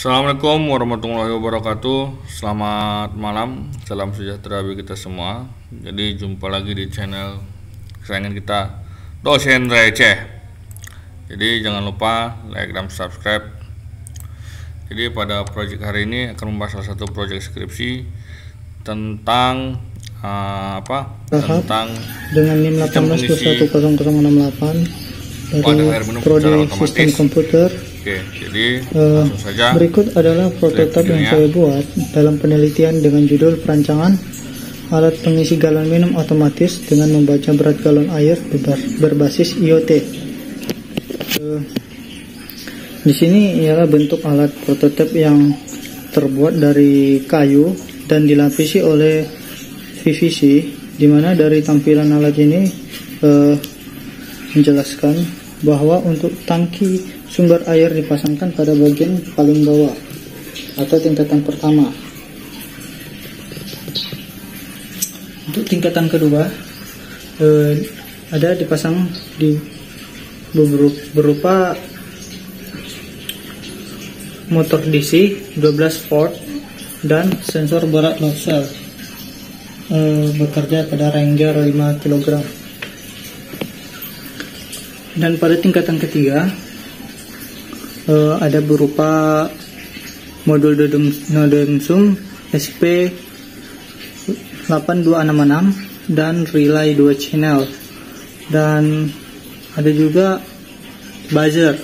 Assalamualaikum warahmatullahi wabarakatuh Selamat malam Salam sejahtera bagi kita semua Jadi jumpa lagi di channel Kesayangan kita Dosen Receh Jadi jangan lupa like dan subscribe Jadi pada project hari ini akan membahas salah satu project skripsi Tentang uh, apa? Aha. Tentang Dengan NIM 18 dari Prodi Sistem Komputer Oke, jadi uh, saja. Berikut adalah prototipe yang saya ya. buat dalam penelitian dengan judul perancangan alat pengisi galon minum otomatis dengan membaca berat galon air berbasis IoT. Uh, eh, di sini ialah bentuk alat prototipe yang terbuat dari kayu dan dilapisi oleh PVC, di mana dari tampilan alat ini uh, menjelaskan bahwa untuk tangki Sumber air dipasangkan pada bagian paling bawah atau tingkatan pertama. Untuk tingkatan kedua eh, ada dipasang di berupa motor DC 12 volt dan sensor berat load cell eh, bekerja pada Ranger 5 kg dan pada tingkatan ketiga uh, ada berupa modul nodem sum SP 8266 dan relay 2 channel dan ada juga buzzer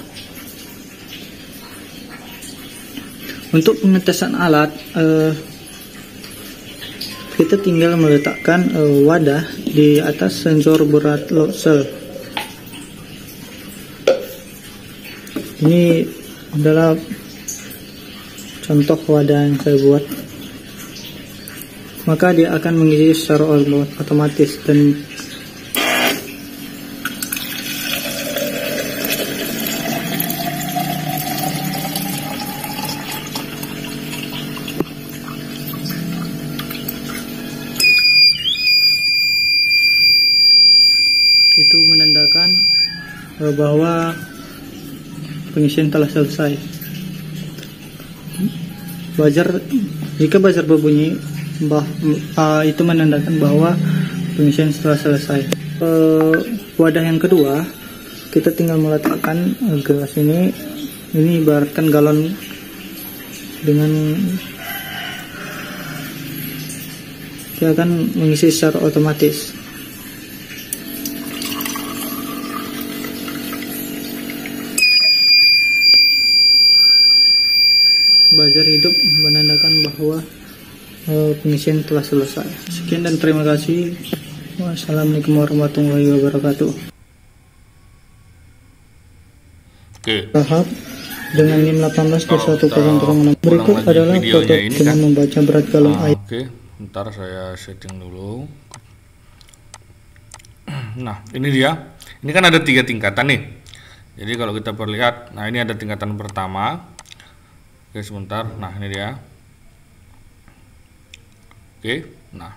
untuk pengetesan alat eh, kita tinggal meletakkan eh, wadah di atas sensor berat load cell ini adalah contoh wadah yang saya buat maka dia akan mengisi secara otomatis dan itu menandakan bahwa pengisian telah selesai buzzer jika buzzer berbunyi bah, uh, ah, itu menandakan bahwa pengisian telah selesai uh, wadah yang kedua kita tinggal meletakkan gelas ini ini ibaratkan galon dengan dia akan mengisi secara otomatis Eh, pengisian telah selesai. Sekian dan terima kasih. Wassalamualaikum warahmatullahi wabarakatuh. Oke. Tahap dengan NIM 1821006. Berikut adalah foto dengan kan? membaca berat galon ah, air. Oke, ntar saya setting dulu. Nah, ini dia. Ini kan ada tiga tingkatan nih. Jadi kalau kita perlihat, nah ini ada tingkatan pertama. Oke, sebentar. Nah, ini dia. Oke. Nah,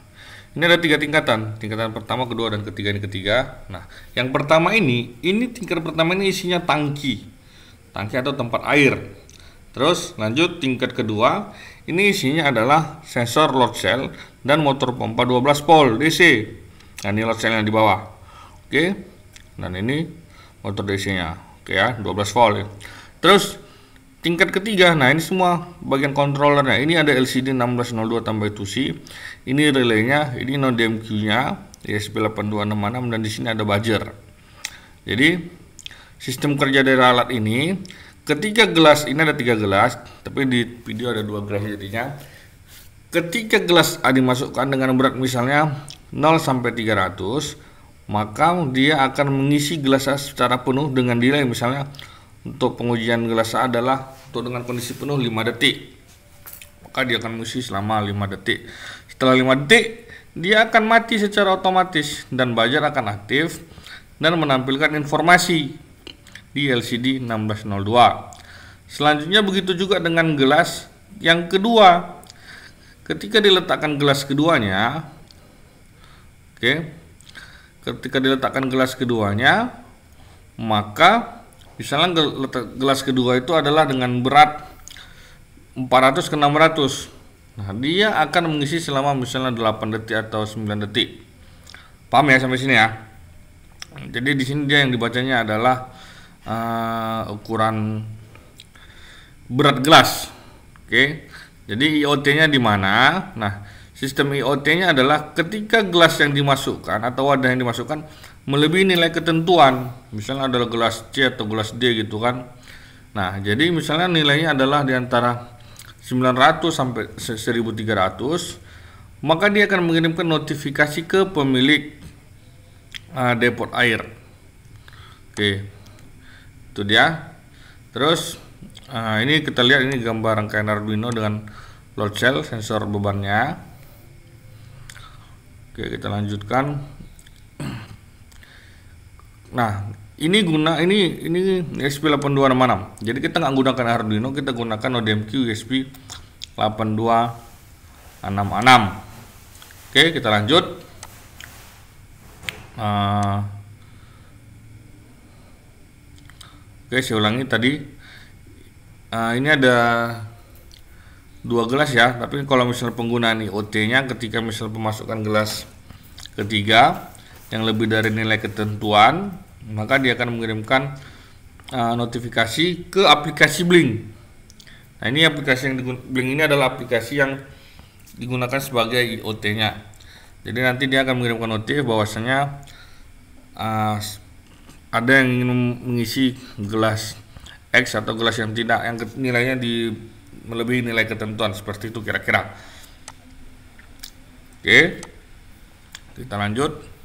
ini ada tiga tingkatan, tingkatan pertama, kedua, dan ketiga ini ketiga. Nah, yang pertama ini, ini tingkat pertama ini isinya tangki, tangki atau tempat air. Terus lanjut tingkat kedua, ini isinya adalah sensor load cell dan motor pompa 12 volt DC. Nah, ini load cell yang di bawah. Oke, dan ini motor DC-nya, oke ya, 12 volt. Terus Tingkat ketiga, nah ini semua bagian kontrolernya. Ini ada LCD 1602 tambah 2C. Ini relaynya, ini non DMQ-nya, ESP8266 dan di sini ada buzzer. Jadi sistem kerja dari alat ini, ketika gelas ini ada tiga gelas, tapi di video ada dua gelas jadinya. Ketika gelas A dimasukkan dengan berat misalnya 0 sampai 300, maka dia akan mengisi gelas secara penuh dengan nilai misalnya untuk pengujian gelas adalah untuk dengan kondisi penuh 5 detik. Maka dia akan mengisi selama 5 detik. Setelah 5 detik, dia akan mati secara otomatis dan buzzer akan aktif dan menampilkan informasi di LCD 1602. Selanjutnya begitu juga dengan gelas yang kedua. Ketika diletakkan gelas keduanya, oke. Okay, ketika diletakkan gelas keduanya, maka Misalnya gelas kedua itu adalah dengan berat 400 ke 600. Nah, dia akan mengisi selama misalnya 8 detik atau 9 detik. Paham ya sampai sini ya? Jadi di sini dia yang dibacanya adalah uh, ukuran berat gelas. Oke. Jadi IOT-nya di Nah, sistem IOT-nya adalah ketika gelas yang dimasukkan atau wadah yang dimasukkan melebihi nilai ketentuan misalnya adalah gelas C atau gelas D gitu kan nah jadi misalnya nilainya adalah di antara 900 sampai 1300 maka dia akan mengirimkan notifikasi ke pemilik uh, depot air oke itu dia terus uh, ini kita lihat ini gambar rangkaian Arduino dengan load cell sensor bebannya oke kita lanjutkan Nah, ini guna ini ini ESP8266. Jadi kita nggak gunakan Arduino, kita gunakan ODMQ USB 8266. Oke, kita lanjut. Uh, oke, saya ulangi tadi. Uh, ini ada dua gelas ya, tapi kalau misalnya penggunaan IOT-nya ketika misalnya pemasukan gelas ketiga yang lebih dari nilai ketentuan, maka dia akan mengirimkan uh, notifikasi ke aplikasi Blink. Nah, ini aplikasi yang Blink ini adalah aplikasi yang digunakan sebagai IoT-nya. Jadi nanti dia akan mengirimkan notif bahwasanya uh, ada yang ingin mengisi gelas X atau gelas yang tidak yang nilainya di melebihi nilai ketentuan seperti itu kira-kira. Oke. Kita lanjut.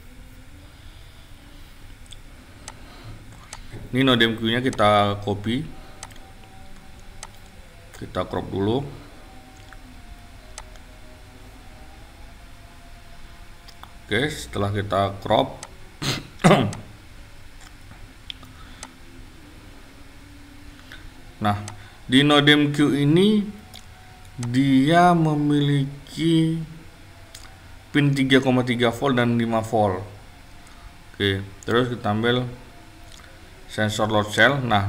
ini node MCU nya kita copy kita crop dulu oke setelah kita crop nah di node MCU ini dia memiliki pin 3,3 volt dan 5 volt oke terus kita ambil sensor load cell nah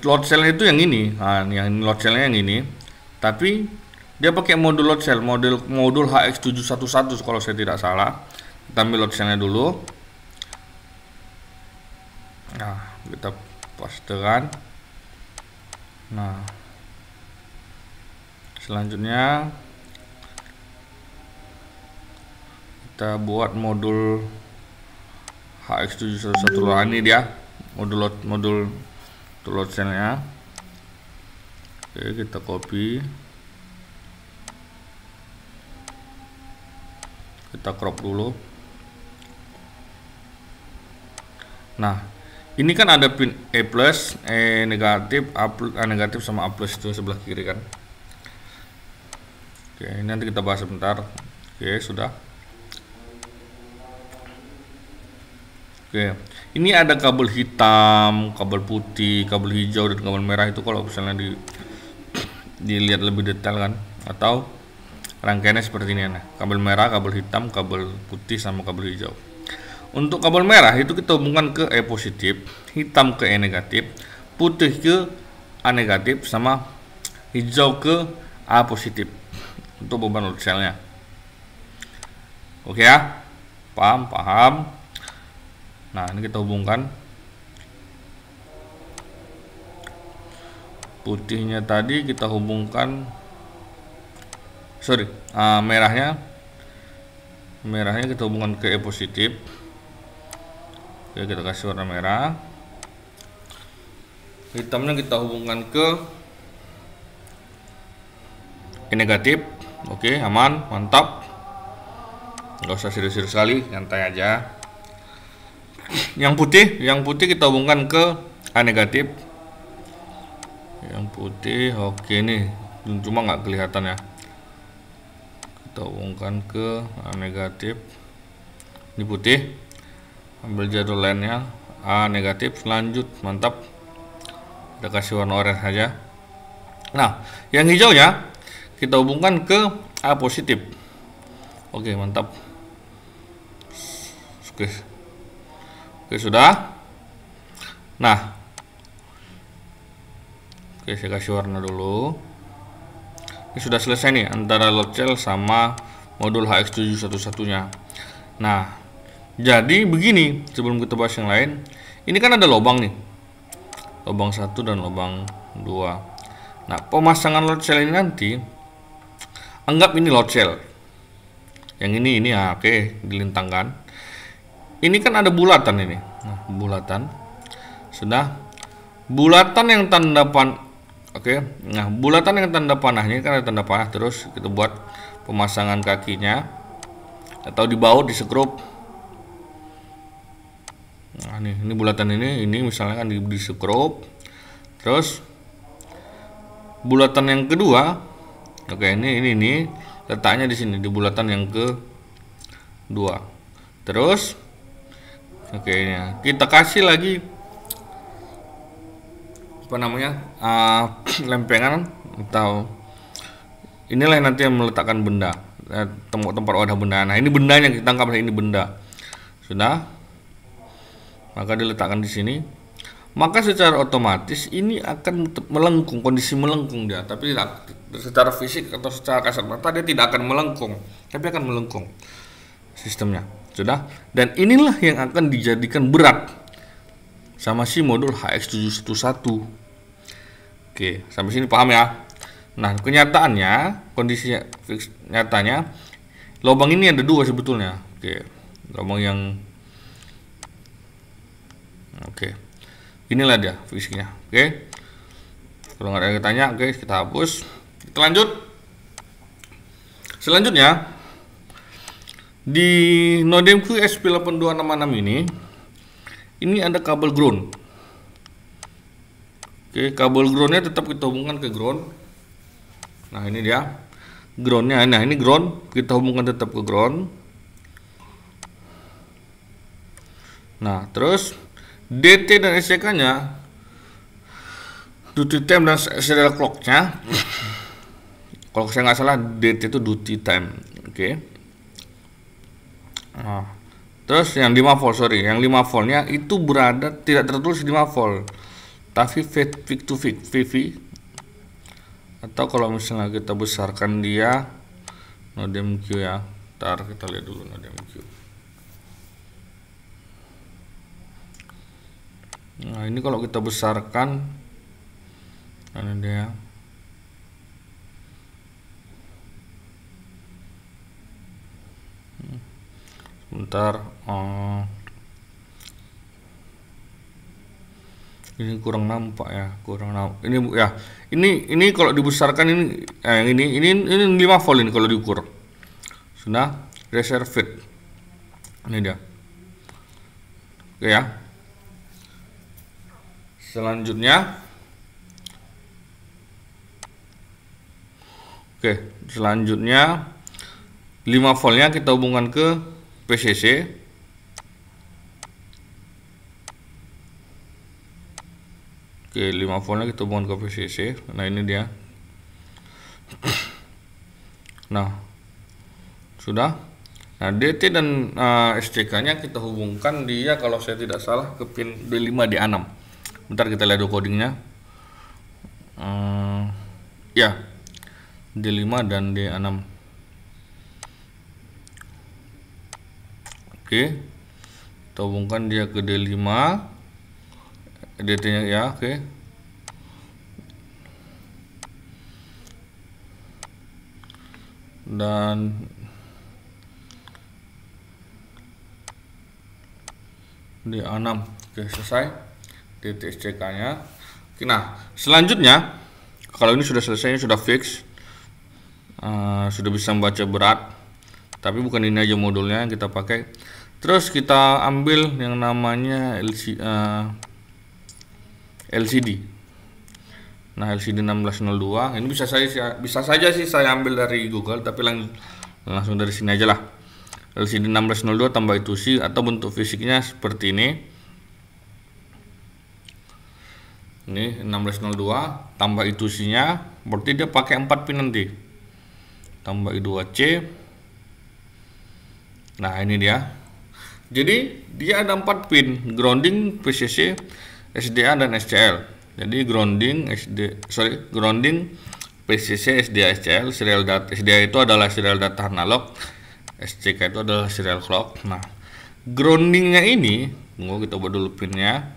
load cell itu yang ini nah, yang load cell yang ini tapi dia pakai modul load cell modul modul HX711 kalau saya tidak salah kita ambil load cellnya dulu nah kita pasteran. nah selanjutnya kita buat modul HX711 ini dia modul load, modul load oke kita copy kita crop dulu nah ini kan ada pin E plus, E negatif, A, plus, A negatif sama A plus itu sebelah kiri kan oke ini nanti kita bahas sebentar oke sudah Oke, ini ada kabel hitam, kabel putih, kabel hijau dan kabel merah itu kalau misalnya di dilihat lebih detail kan atau rangkaiannya seperti ini nah kabel merah kabel hitam kabel putih sama kabel hijau untuk kabel merah itu kita hubungkan ke E positif hitam ke E negatif putih ke A negatif sama hijau ke A positif untuk beban load cellnya oke ya paham paham nah ini kita hubungkan putihnya tadi kita hubungkan sorry uh, merahnya merahnya kita hubungkan ke E positif Oke, kita kasih warna merah hitamnya kita hubungkan ke E negatif Oke aman mantap gak usah serius-serius kali nyantai aja yang putih yang putih kita hubungkan ke A negatif yang putih oke nih cuma nggak kelihatan ya kita hubungkan ke A negatif ini putih ambil jadwal lainnya A negatif lanjut mantap kita kasih warna oranye saja nah yang hijau ya, kita hubungkan ke A positif oke mantap oke Oke, sudah. Nah. Oke, saya kasih warna dulu. Ini sudah selesai nih antara load cell sama modul HX711-nya. Nah, jadi begini, sebelum kita bahas yang lain, ini kan ada lubang nih. Lubang satu dan lubang dua. Nah, pemasangan load cell ini nanti anggap ini load cell. Yang ini ini ya, oke, dilintangkan ini kan ada bulatan ini nah, bulatan sudah bulatan yang tanda pan oke okay. nah bulatan yang tanda panah ini kan ada tanda panah terus kita buat pemasangan kakinya atau dibaut disekrup nah ini, ini bulatan ini ini misalnya kan di, disekrup terus bulatan yang kedua oke okay, ini ini ini letaknya di sini di bulatan yang ke dua, terus Oke ya. Kita kasih lagi apa namanya? Uh, lempengan atau inilah yang nanti yang meletakkan benda eh, tempat tempat wadah benda. Nah, ini benda yang kita tangkap ini benda. Sudah. Maka diletakkan di sini. Maka secara otomatis ini akan melengkung, kondisi melengkung dia, tapi tidak secara fisik atau secara kasat mata dia tidak akan melengkung, tapi akan melengkung sistemnya. Sudah? Dan inilah yang akan dijadikan berat sama si modul HX711. Oke, sampai sini paham ya? Nah, kenyataannya, kondisinya nyatanya lubang ini ada dua sebetulnya. Oke. Lubang yang Oke. Inilah dia fisiknya. Oke. Kalau nggak ada yang tanya, oke kita hapus. Kita lanjut. Selanjutnya, di Nodemku SP8266 ini ini ada kabel ground. Oke, kabel groundnya tetap kita hubungkan ke ground. Nah, ini dia groundnya. Nah, ini ground kita hubungkan tetap ke ground. Nah, terus DT dan SCK-nya duty time dan serial clock-nya kalau saya nggak salah DT itu duty time oke okay. Nah, terus yang 5 volt sorry, yang 5 voltnya itu berada tidak tertulis 5 volt, tapi fit to fit VV atau kalau misalnya kita besarkan dia no Q ya, tar kita lihat dulu no Q. Nah ini kalau kita besarkan, ini dia ntar uh, ini kurang nampak ya kurang nampak ini ya ini ini kalau dibesarkan ini eh, ini ini ini lima volt ini kalau diukur sudah reserve it, ini dia oke ya selanjutnya oke selanjutnya 5 voltnya kita hubungkan ke PCC Oke, 5 voltnya kita buang ke PCC Nah, ini dia. nah, sudah. Nah, DT dan uh, eh, STK-nya kita hubungkan dia kalau saya tidak salah ke pin D5 D6. Bentar kita lihat codingnya. Uh, ya, D5 dan D6. Oke. hubungkan dia ke D5. DT-nya ya, oke. Dan D6. Oke, selesai. Titik CK-nya. Oke, nah, selanjutnya kalau ini sudah selesai, ini sudah fix. Uh, sudah bisa membaca berat tapi bukan ini aja modulnya yang kita pakai terus kita ambil yang namanya LC, uh, eh, LCD nah LCD 1602 ini bisa saya bisa saja sih saya ambil dari Google tapi lang langsung dari sini aja lah LCD 1602 tambah itu sih atau bentuk fisiknya seperti ini ini 1602 tambah itu nya berarti dia pakai 4 pin nanti tambah i2C Nah ini dia. Jadi dia ada empat pin grounding PCC, SDA dan SCL. Jadi grounding SD sorry grounding PCC SDA SCL serial data SDA itu adalah serial data analog, SCK itu adalah serial clock. Nah groundingnya ini, tunggu kita buat dulu pinnya.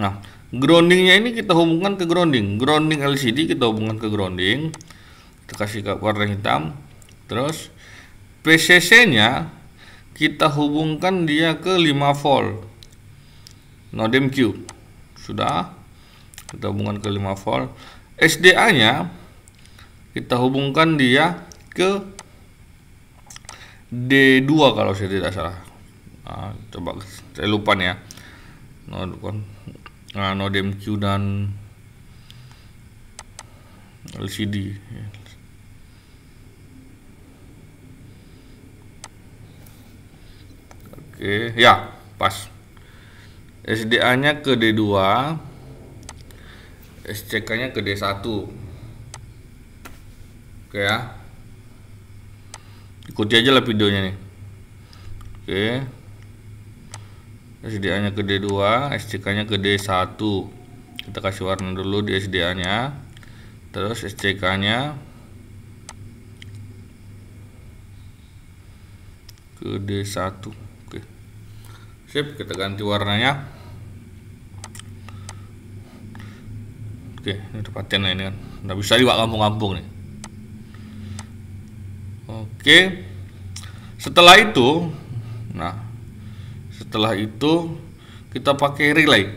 Nah, groundingnya ini kita hubungkan ke grounding. Grounding LCD kita hubungkan ke grounding. Kita kasih ke warna hitam. Terus PCC-nya kita hubungkan dia ke 5 volt. Nodem Q. Sudah. Kita hubungkan ke 5 volt. SDA-nya kita hubungkan dia ke D2 kalau saya tidak salah. Nah, coba saya lupa nih ya. Nah, nah, node MQ dan LCD oke ya pas SDA nya ke D2 SCK nya ke D1 oke ya ikuti aja lah videonya nih oke SDA nya ke D2 SCK nya ke D1 kita kasih warna dulu di SDA nya terus SCK nya ke D1 oke sip kita ganti warnanya oke ini tepatnya lah ini kan nggak bisa diwakam kampung-kampung nih oke setelah itu nah setelah itu kita pakai relay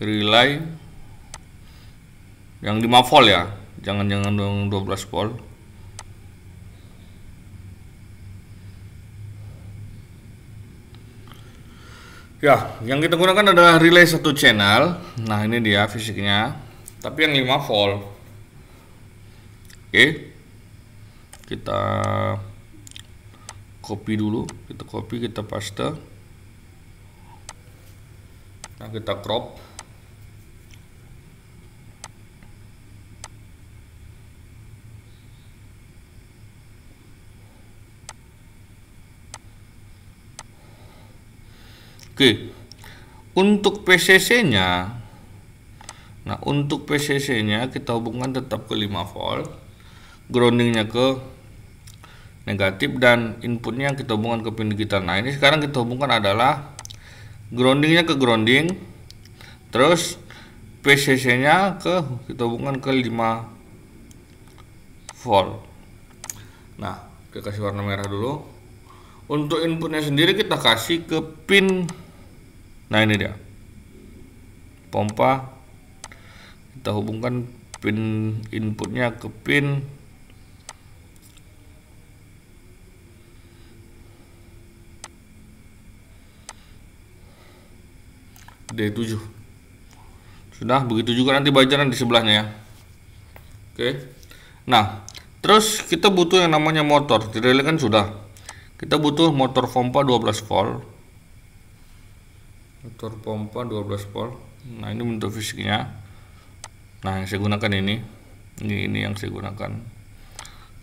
relay yang 5 volt ya jangan-jangan dong 12 volt ya yang kita gunakan adalah relay satu channel nah ini dia fisiknya tapi yang 5 volt oke kita copy dulu kita copy kita paste nah kita crop Oke, untuk PCC-nya, nah untuk PCC-nya kita hubungkan tetap ke 5 volt, groundingnya ke negatif dan inputnya yang kita hubungkan ke pin digital nah ini sekarang kita hubungkan adalah groundingnya ke grounding terus PCC nya ke kita hubungkan ke 5 volt nah kita kasih warna merah dulu untuk inputnya sendiri kita kasih ke pin nah ini dia pompa kita hubungkan pin inputnya ke pin D7 sudah begitu juga nanti bacaan di sebelahnya ya oke nah terus kita butuh yang namanya motor Tidak kan sudah kita butuh motor pompa 12 volt motor pompa 12 volt nah ini bentuk fisiknya nah yang saya gunakan ini ini, ini yang saya gunakan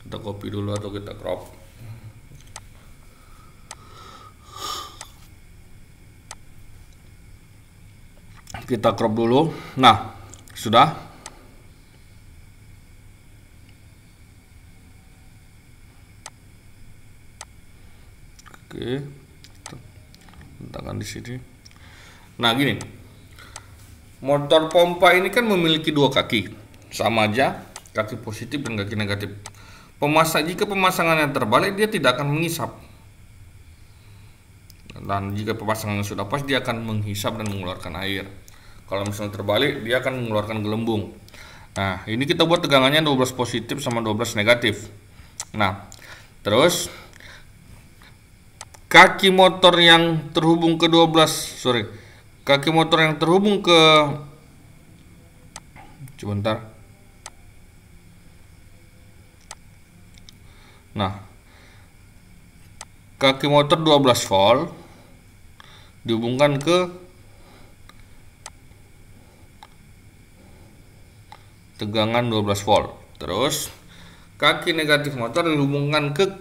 kita copy dulu atau kita crop kita crop dulu nah sudah oke letakkan di sini nah gini motor pompa ini kan memiliki dua kaki sama aja kaki positif dan kaki negatif pemasang jika pemasangannya terbalik dia tidak akan mengisap dan jika pemasangan sudah pas dia akan menghisap dan mengeluarkan air kalau misalnya terbalik dia akan mengeluarkan gelembung nah ini kita buat tegangannya 12 positif sama 12 negatif nah terus kaki motor yang terhubung ke 12 sorry kaki motor yang terhubung ke coba nah kaki motor 12 volt dihubungkan ke tegangan 12 volt terus kaki negatif motor dihubungkan ke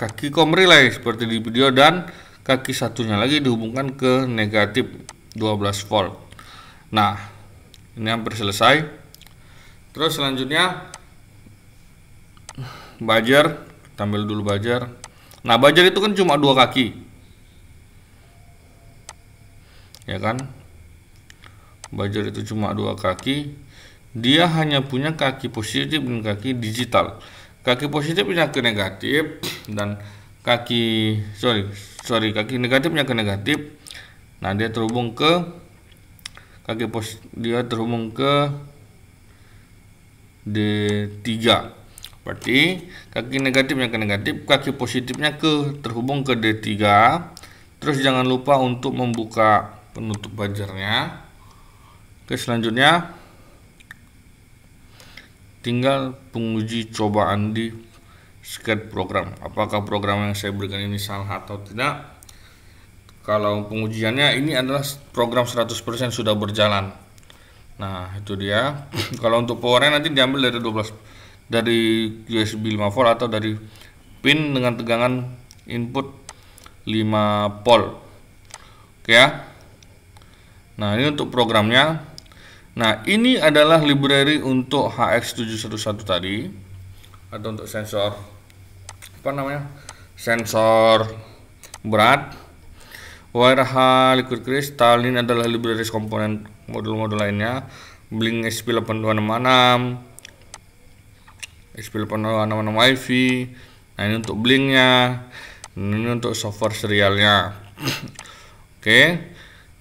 kaki kom relay seperti di video dan kaki satunya lagi dihubungkan ke negatif 12 volt nah ini hampir selesai terus selanjutnya bajar tampil dulu bajar nah bajar itu kan cuma dua kaki ya kan Bajar itu cuma dua kaki dia hanya punya kaki positif dan kaki digital kaki positif punya ke negatif dan kaki sorry sorry kaki negatifnya ke negatif nah dia terhubung ke kaki pos dia terhubung ke D3 berarti kaki negatifnya ke negatif kaki positifnya ke terhubung ke D3 terus jangan lupa untuk membuka penutup bajarnya. oke selanjutnya tinggal penguji cobaan di sket program apakah program yang saya berikan ini salah atau tidak kalau pengujiannya ini adalah program 100% sudah berjalan nah itu dia kalau untuk powernya nanti diambil dari 12 dari USB 5 volt atau dari pin dengan tegangan input 5 volt oke ya Nah, ini untuk programnya. Nah, ini adalah library untuk HX711 tadi atau untuk sensor apa namanya? Sensor berat. Wireha liquid crystal ini adalah library komponen modul-modul lainnya. Blink SP8266 SP8266 WiFi. Nah, ini untuk blinknya. Nah, ini untuk software serialnya. Oke. Okay.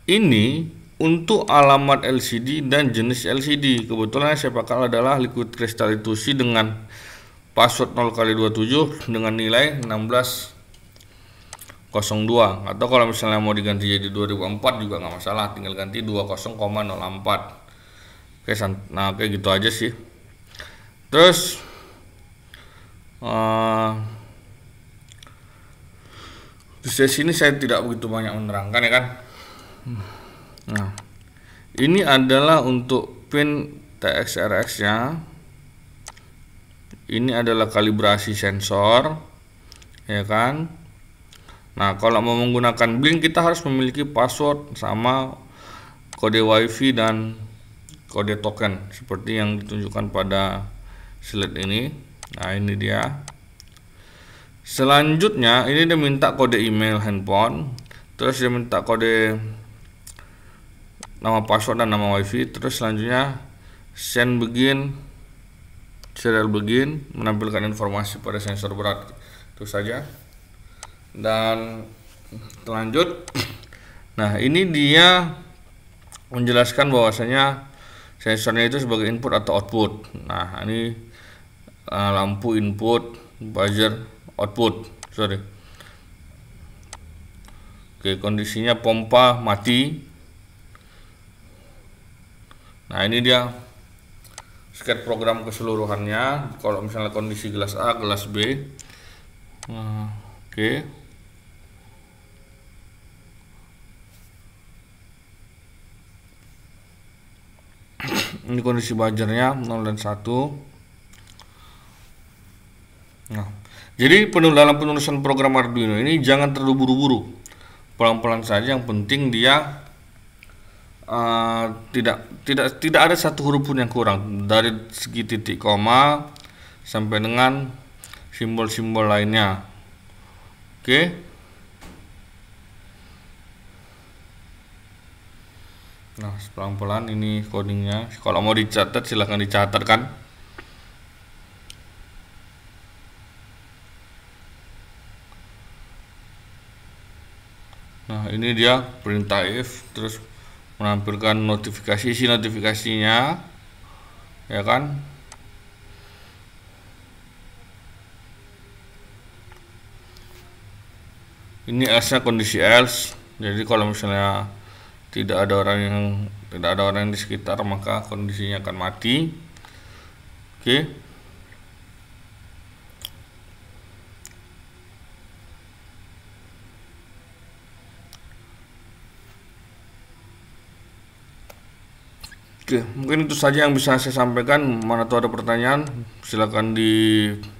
Ini untuk alamat LCD dan jenis LCD. Kebetulan saya pakai adalah liquid crystal sih dengan password 0x27 dengan nilai 1602 atau kalau misalnya mau diganti jadi 2004 juga nggak masalah tinggal ganti 20,04 oke nah kayak gitu aja sih terus uh, di sini saya tidak begitu banyak menerangkan ya kan Nah, ini adalah untuk pin TXRX nya. Ini adalah kalibrasi sensor, ya kan? Nah, kalau mau menggunakan Blink kita harus memiliki password sama kode WiFi dan kode token seperti yang ditunjukkan pada slide ini. Nah, ini dia. Selanjutnya, ini dia minta kode email handphone, terus dia minta kode nama password dan nama wifi terus selanjutnya send begin serial begin menampilkan informasi pada sensor berat itu saja dan lanjut nah ini dia menjelaskan bahwasanya sensornya itu sebagai input atau output nah ini uh, lampu input buzzer output sorry oke kondisinya pompa mati Nah ini dia sket program keseluruhannya. Kalau misalnya kondisi gelas A, gelas B, nah, oke. Okay. ini kondisi bajarnya 0 dan 1 nah jadi dalam penulisan program Arduino ini jangan terburu-buru pelan-pelan saja yang penting dia uh, tidak tidak tidak ada satu huruf pun yang kurang dari segi titik koma sampai dengan simbol-simbol lainnya. Oke. Okay. Nah, pelan-pelan ini codingnya. Kalau mau dicatat silahkan dicatat kan. Nah, ini dia perintah if terus menampilkan notifikasi isi notifikasinya ya kan ini else kondisi else jadi kalau misalnya tidak ada orang yang tidak ada orang yang di sekitar maka kondisinya akan mati oke okay. Oke, mungkin itu saja yang bisa saya sampaikan. Mana tuh ada pertanyaan, silakan di